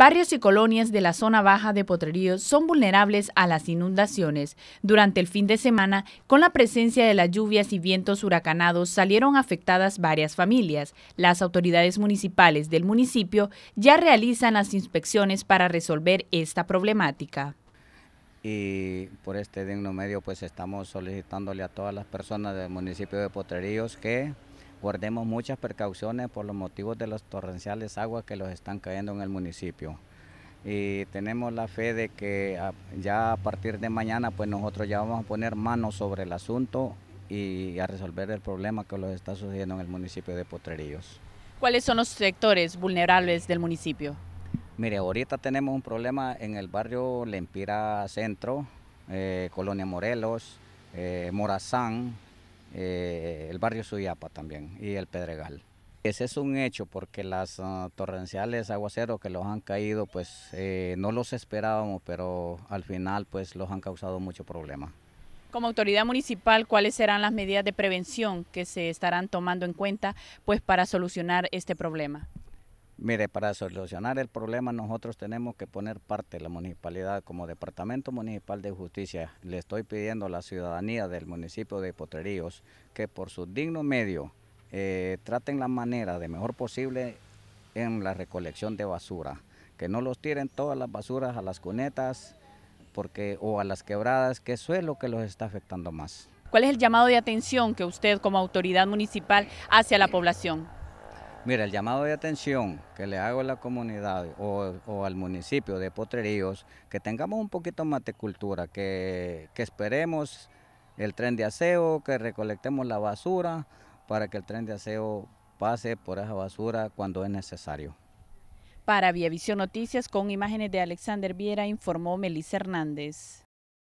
Barrios y colonias de la zona baja de Potreríos son vulnerables a las inundaciones. Durante el fin de semana, con la presencia de las lluvias y vientos huracanados, salieron afectadas varias familias. Las autoridades municipales del municipio ya realizan las inspecciones para resolver esta problemática. Y por este digno medio, pues estamos solicitándole a todas las personas del municipio de Potreríos que guardemos muchas precauciones por los motivos de los torrenciales aguas que los están cayendo en el municipio. Y tenemos la fe de que ya a partir de mañana pues nosotros ya vamos a poner manos sobre el asunto y a resolver el problema que los está sucediendo en el municipio de Potrerillos. ¿Cuáles son los sectores vulnerables del municipio? Mire, ahorita tenemos un problema en el barrio Lempira Centro, eh, Colonia Morelos, eh, Morazán, eh, el barrio Suyapa también y el Pedregal. Ese es un hecho porque las ah, torrenciales aguaceros que los han caído, pues eh, no los esperábamos, pero al final pues los han causado mucho problema. Como autoridad municipal, ¿cuáles serán las medidas de prevención que se estarán tomando en cuenta pues para solucionar este problema? Mire, para solucionar el problema nosotros tenemos que poner parte la municipalidad como Departamento Municipal de Justicia. Le estoy pidiendo a la ciudadanía del municipio de Potreríos que por su digno medio eh, traten la manera de mejor posible en la recolección de basura. Que no los tiren todas las basuras a las cunetas porque, o a las quebradas, que eso es lo que los está afectando más. ¿Cuál es el llamado de atención que usted como autoridad municipal hace a la población? Mira, el llamado de atención que le hago a la comunidad o, al municipio de Potreríos, que tengamos un poquito más de cultura, que, esperemos el tren de aseo, que recolectemos la basura para que el tren de aseo pase por esa basura cuando es necesario. Para Visión Noticias, con imágenes de Alexander Viera, informó Melissa Hernández.